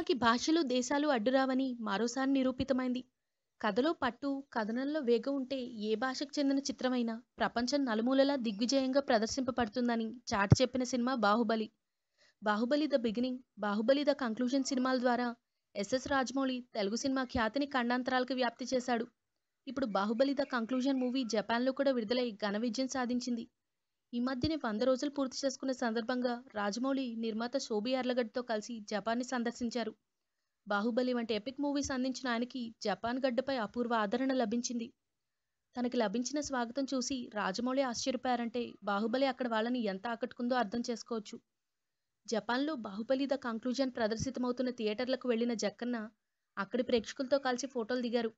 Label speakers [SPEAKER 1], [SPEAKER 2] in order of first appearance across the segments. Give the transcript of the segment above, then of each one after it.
[SPEAKER 1] సినిమాకి భాషలు దేశాలు అడ్డురావని మరోసారి నిరూపితమైంది కథలో పట్టు కథనంలో వేగం ఉంటే ఏ భాషకు చెందిన చిత్రమైనా ప్రపంచం నలుమూలలా దిగ్విజయంగా ప్రదర్శింపబడుతుందని చాటి చెప్పిన cinema Baahubali Baahubali the beginning Baahubali the conclusion సినిమాల ద్వారా ఎస్ఎస్ రాజమౌళి తెలుగు సినిమా ఖ్యాతిని ఖండాంతరాలకు వ్యాప్తి చేశాడు ఇప్పుడు బాహుబలి ద కంక్లూజన్ మూవీ జపాన్లో కూడా విడుదలై ఘన విజయం సాధించింది ఈ మధ్యనే వంద రోజులు పూర్తి చేసుకున్న సందర్భంగా రాజమౌళి నిర్మాత శోభి అర్లగడ్డతో కలిసి జపాన్ని సందర్శించారు బాహుబలి వంటి ఎపిక్ మూవీస్ అందించిన ఆయనకి జపాన్ గడ్డపై అపూర్వ ఆదరణ లభించింది తనకి లభించిన స్వాగతం చూసి రాజమౌళి ఆశ్చర్యపోయారంటే బాహుబలి అక్కడ వాళ్ళని ఎంత ఆకట్టుకుందో అర్థం చేసుకోవచ్చు జపాన్లో బాహుబలి ద కంక్లూజన్ ప్రదర్శితమవుతున్న థియేటర్లకు వెళ్లిన జక్కన్న అక్కడి ప్రేక్షకులతో కలిసి ఫోటోలు దిగారు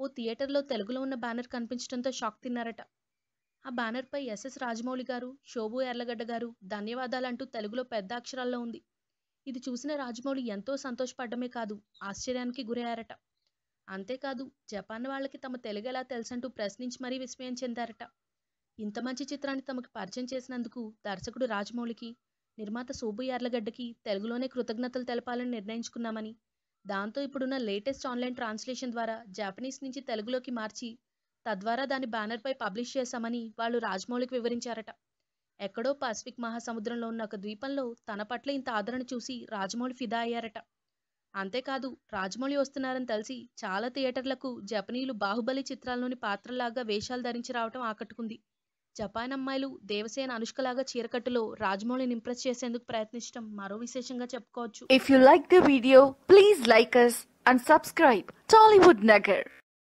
[SPEAKER 1] ఓ థియేటర్లో తెలుగులో ఉన్న బ్యానర్ కనిపించడంతో షాక్ తిన్నారట ఆ బ్యానర్పై ఎస్ఎస్ రాజమౌళి గారు శోభు ఎర్లగడ్డ గారు ధన్యవాదాలంటూ తెలుగులో పెద్ద అక్షరాల్లో ఉంది ఇది చూసిన రాజమౌళి ఎంతో సంతోషపడ్డమే కాదు ఆశ్చర్యానికి గురయ్యారట అంతేకాదు జపాన్ వాళ్ళకి తమ తెలుగు ఎలా తెలుసంటూ ప్రశ్నించి మరీ విస్మయం చెందారట ఇంత మంచి చిత్రాన్ని తమకు పరిచయం చేసినందుకు దర్శకుడు రాజమౌళికి నిర్మాత శోభు ఎర్లగడ్డకి తెలుగులోనే కృతజ్ఞతలు తెలపాలని నిర్ణయించుకున్నామని దాంతో ఇప్పుడున్న లేటెస్ట్ ఆన్లైన్ ట్రాన్స్లేషన్ ద్వారా జాపనీస్ నుంచి తెలుగులోకి మార్చి తద్వారా దాని బ్యానర్పై పబ్లిష్ చేశామని వాళ్ళు రాజమౌళికి వివరించారట ఎక్కడో పసిఫిక్ మహాసముద్రంలో ఉన్న ఒక ద్వీపంలో తన పట్ల ఇంత ఆదరణ చూసి రాజమౌళి ఫిదా అయ్యారట అంతేకాదు రాజమౌళి వస్తున్నారని తెలిసి చాలా థియేటర్లకు జపనీయులు బాహుబలి చిత్రాల్లోని పాత్రలాగా వేషాలు ధరించి రావటం ఆకట్టుకుంది జపాన్ అమ్మాయిలు దేవసేన అనుష్కలాగా చీరకట్టులో రాజమౌళిని ఇంప్రెస్ చేసేందుకు ప్రయత్నించడం మరో విశేషంగా చెప్పుకోవచ్చు if you like the video please like us and subscribe Tollywood Nagar